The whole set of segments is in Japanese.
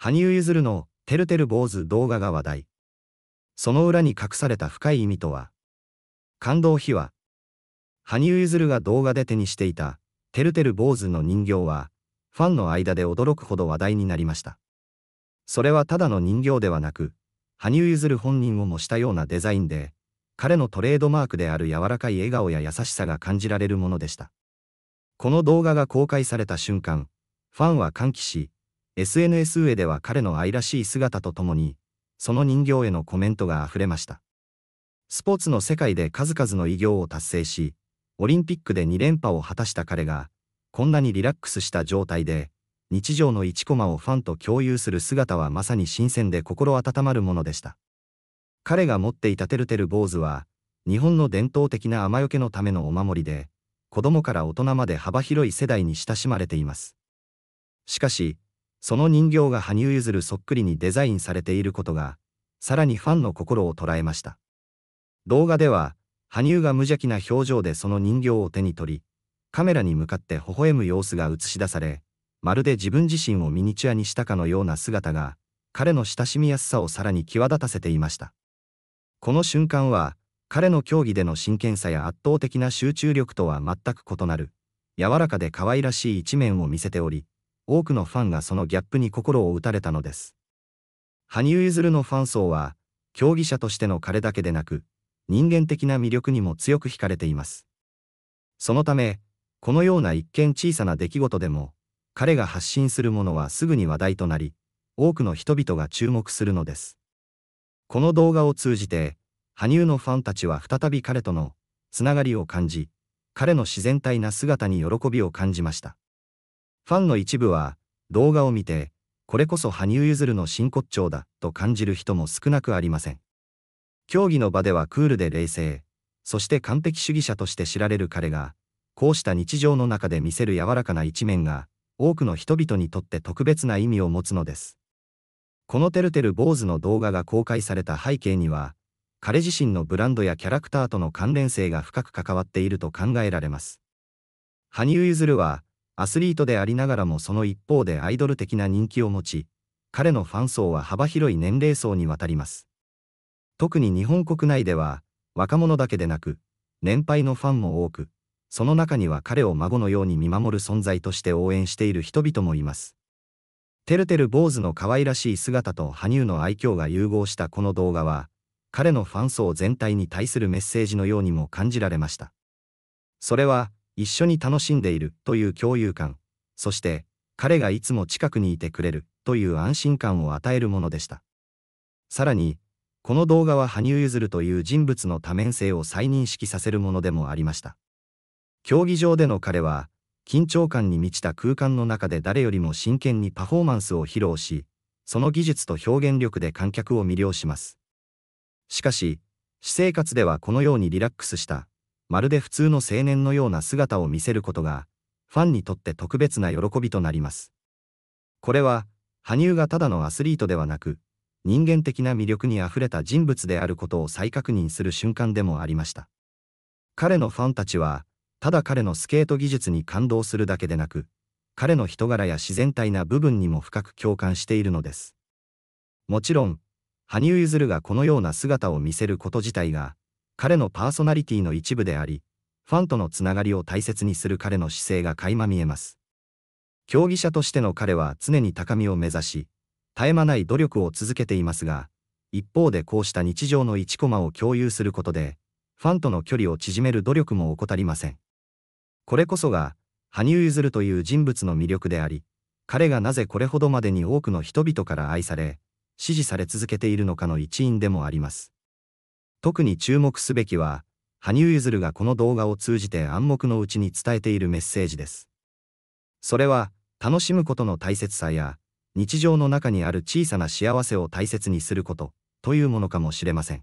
羽生結弦のてるてる坊主動画が話題。その裏に隠された深い意味とは感動秘話。羽生結弦が動画で手にしていたてるてる坊主の人形は、ファンの間で驚くほど話題になりました。それはただの人形ではなく、羽生結弦本人を模したようなデザインで、彼のトレードマークである柔らかい笑顔や優しさが感じられるものでした。この動画が公開された瞬間、ファンは歓喜し、SNS 上では彼の愛らしい姿とともに、その人形へのコメントが溢れました。スポーツの世界で数々の偉業を達成し、オリンピックで2連覇を果たした彼が、こんなにリラックスした状態で、日常の1コマをファンと共有する姿はまさに新鮮で心温まるものでした。彼が持っていたてるてる坊主は、日本の伝統的な雨よけのためのお守りで、子供から大人まで幅広い世代に親しまれています。しかし、その人形が羽生結弦そっくりにデザインされていることが、さらにファンの心を捉えました。動画では、羽生が無邪気な表情でその人形を手に取り、カメラに向かって微笑む様子が映し出され、まるで自分自身をミニチュアにしたかのような姿が、彼の親しみやすさをさらに際立たせていました。この瞬間は、彼の競技での真剣さや圧倒的な集中力とは全く異なる、柔らかで可愛らしい一面を見せており、多くのファンがそのギャップに心を打たれたのです。羽生結弦のファン層は、競技者としての彼だけでなく、人間的な魅力にも強く惹かれています。そのため、このような一見小さな出来事でも、彼が発信するものはすぐに話題となり、多くの人々が注目するのです。この動画を通じて、羽生のファンたちは再び彼とのつながりを感じ、彼の自然体な姿に喜びを感じました。ファンの一部は、動画を見て、これこそ羽生結弦の真骨頂だと感じる人も少なくありません。競技の場ではクールで冷静、そして完璧主義者として知られる彼が、こうした日常の中で見せる柔らかな一面が、多くの人々にとって特別な意味を持つのです。このてるてる坊主の動画が公開された背景には、彼自身のブランドやキャラクターとの関連性が深く関わっていると考えられます。羽生結弦は、アスリートでありながらもその一方でアイドル的な人気を持ち、彼のファン層は幅広い年齢層にわたります。特に日本国内では、若者だけでなく、年配のファンも多く、その中には彼を孫のように見守る存在として応援している人々もいます。てるてる坊主の可愛らしい姿と羽生の愛嬌が融合したこの動画は、彼のファン層全体に対するメッセージのようにも感じられました。それは、一緒に楽しんでいるという共有感、そして彼がいつも近くにいてくれるという安心感を与えるものでした。さらに、この動画は羽生結弦という人物の多面性を再認識させるものでもありました。競技場での彼は、緊張感に満ちた空間の中で誰よりも真剣にパフォーマンスを披露し、その技術と表現力で観客を魅了します。しかし、私生活ではこのようにリラックスしたまるで普通の青年のような姿を見せることが、ファンにとって特別な喜びとなります。これは、羽生がただのアスリートではなく、人間的な魅力にあふれた人物であることを再確認する瞬間でもありました。彼のファンたちは、ただ彼のスケート技術に感動するだけでなく、彼の人柄や自然体な部分にも深く共感しているのです。もちろん、羽生結弦がこのような姿を見せること自体が、彼のパーソナリティの一部であり、ファンとのつながりを大切にする彼の姿勢が垣間見えます。競技者としての彼は常に高みを目指し、絶え間ない努力を続けていますが、一方でこうした日常の1コマを共有することで、ファンとの距離を縮める努力も怠りません。これこそが、羽生結弦という人物の魅力であり、彼がなぜこれほどまでに多くの人々から愛され、支持され続けているのかの一因でもあります。特に注目すべきは、羽生結弦がこの動画を通じて暗黙のうちに伝えているメッセージです。それは、楽しむことの大切さや、日常の中にある小さな幸せを大切にすること、というものかもしれません。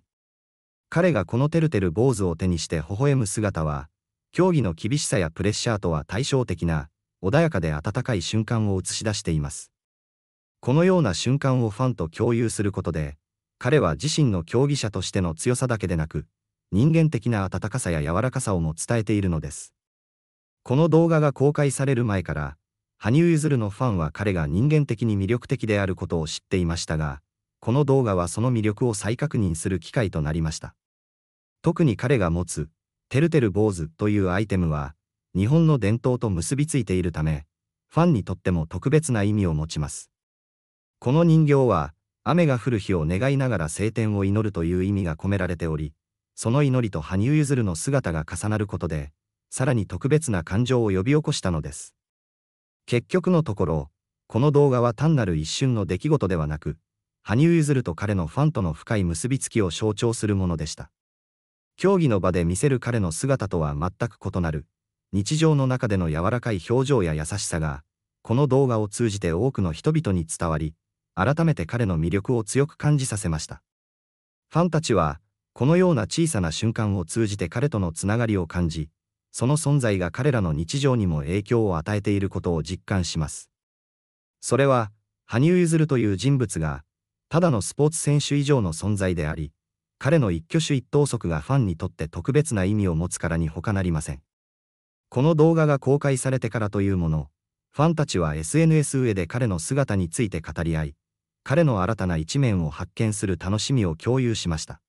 彼がこのてるてる坊主を手にして微笑む姿は、競技の厳しさやプレッシャーとは対照的な、穏やかで温かい瞬間を映し出しています。このような瞬間をファンと共有することで、彼は自身の競技者としての強さだけでなく、人間的な温かさや柔らかさをも伝えているのです。この動画が公開される前から、羽生結弦のファンは彼が人間的に魅力的であることを知っていましたが、この動画はその魅力を再確認する機会となりました。特に彼が持つ、てるてる坊主というアイテムは、日本の伝統と結びついているため、ファンにとっても特別な意味を持ちます。この人形は、雨が降る日を願いながら晴天を祈るという意味が込められており、その祈りと羽生結弦の姿が重なることで、さらに特別な感情を呼び起こしたのです。結局のところ、この動画は単なる一瞬の出来事ではなく、羽生結弦と彼のファンとの深い結びつきを象徴するものでした。競技の場で見せる彼の姿とは全く異なる、日常の中での柔らかい表情や優しさが、この動画を通じて多くの人々に伝わり、改めて彼の魅力を強く感じさせました。ファンたちは、このような小さな瞬間を通じて彼とのつながりを感じ、その存在が彼らの日常にも影響を与えていることを実感します。それは、羽生結弦という人物が、ただのスポーツ選手以上の存在であり、彼の一挙手一投足がファンにとって特別な意味を持つからに他なりません。この動画が公開されてからというもの、ファンたちは SNS 上で彼の姿について語り合い、彼の新たな一面を発見する楽しみを共有しました。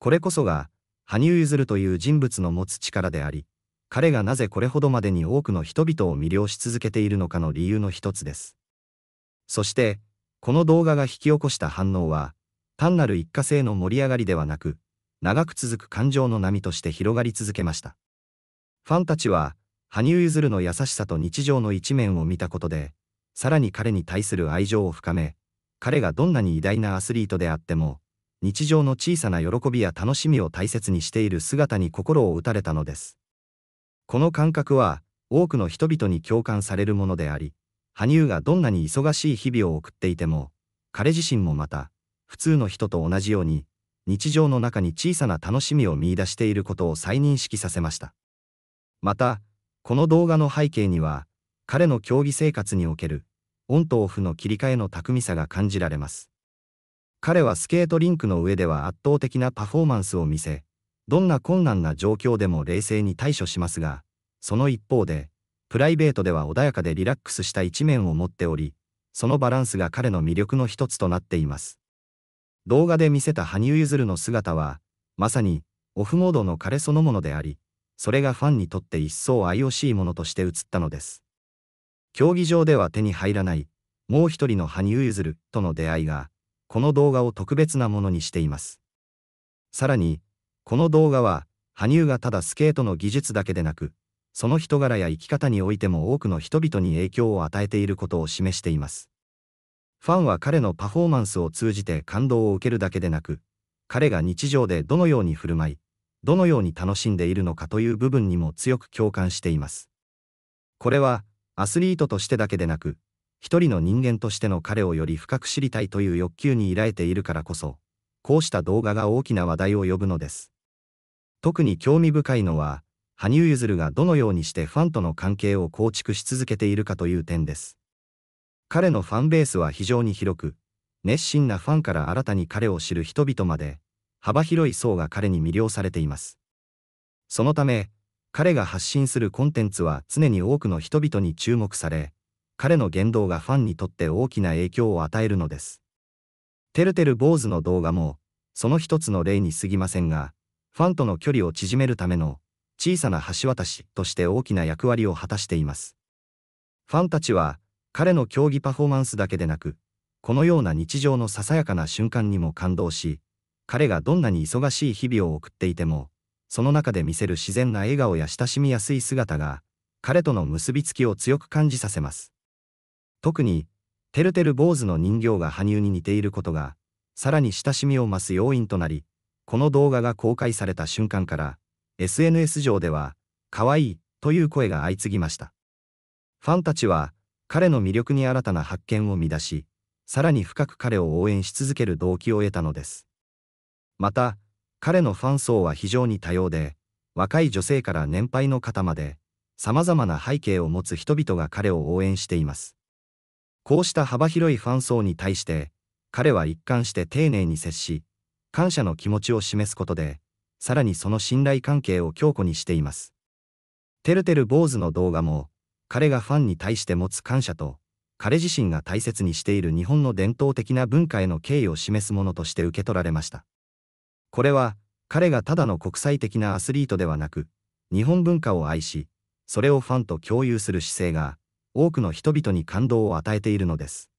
これこそが、羽生結弦という人物の持つ力であり、彼がなぜこれほどまでに多くの人々を魅了し続けているのかの理由の一つです。そして、この動画が引き起こした反応は、単なる一過性の盛り上がりではなく、長く続く感情の波として広がり続けました。ファンたちは、羽生結弦の優しさと日常の一面を見たことで、さらに彼に対する愛情を深め、彼がどんなに偉大なアスリートであっても、日常の小さな喜びや楽しみを大切にしている姿に心を打たれたのです。この感覚は、多くの人々に共感されるものであり、羽生がどんなに忙しい日々を送っていても、彼自身もまた、普通の人と同じように、日常の中に小さな楽しみを見いだしていることを再認識させました。また、この動画の背景には、彼の競技生活におけるオンとオフの切り替えの巧みさが感じられます。彼はスケートリンクの上では圧倒的なパフォーマンスを見せ、どんな困難な状況でも冷静に対処しますが、その一方で、プライベートでは穏やかでリラックスした一面を持っており、そのバランスが彼の魅力の一つとなっています。動画で見せた羽生結弦の姿は、まさに、オフモードの彼そのものであり、それがファンにとって一層愛おしいものとして映ったのです。競技場では手に入らないもう一人の羽生結弦との出会いがこの動画を特別なものにしていますさらにこの動画は羽生がただスケートの技術だけでなくその人柄や生き方においても多くの人々に影響を与えていることを示していますファンは彼のパフォーマンスを通じて感動を受けるだけでなく彼が日常でどのように振る舞いどのように楽しんでいるのかという部分にも強く共感していますこれはアスリートとしてだけでなく、一人の人間としての彼をより深く知りたいという欲求にい頼ているからこそ、こうした動画が大きな話題を呼ぶのです。特に興味深いのは、羽生結弦がどのようにしてファンとの関係を構築し続けているかという点です。彼のファンベースは非常に広く、熱心なファンから新たに彼を知る人々まで、幅広い層が彼に魅了されています。そのため、彼が発信するコンテンツは常に多くの人々に注目され、彼の言動がファンにとって大きな影響を与えるのです。てるてる坊主の動画も、その一つの例に過ぎませんが、ファンとの距離を縮めるための小さな橋渡しとして大きな役割を果たしています。ファンたちは、彼の競技パフォーマンスだけでなく、このような日常のささやかな瞬間にも感動し、彼がどんなに忙しい日々を送っていても、その中で見せる自然な笑顔や親しみやすい姿が、彼との結びつきを強く感じさせます。特に、てるてる坊主の人形が羽生に似ていることが、さらに親しみを増す要因となり、この動画が公開された瞬間から、SNS 上では、可愛いという声が相次ぎました。ファンたちは、彼の魅力に新たな発見を見出し、さらに深く彼を応援し続ける動機を得たのです。また、彼のファン層は非常に多様で、若い女性から年配の方まで、様々な背景を持つ人々が彼を応援しています。こうした幅広いファン層に対して、彼は一貫して丁寧に接し、感謝の気持ちを示すことで、さらにその信頼関係を強固にしています。てるてる坊主の動画も、彼がファンに対して持つ感謝と、彼自身が大切にしている日本の伝統的な文化への敬意を示すものとして受け取られました。これは、彼がただの国際的なアスリートではなく、日本文化を愛し、それをファンと共有する姿勢が、多くの人々に感動を与えているのです。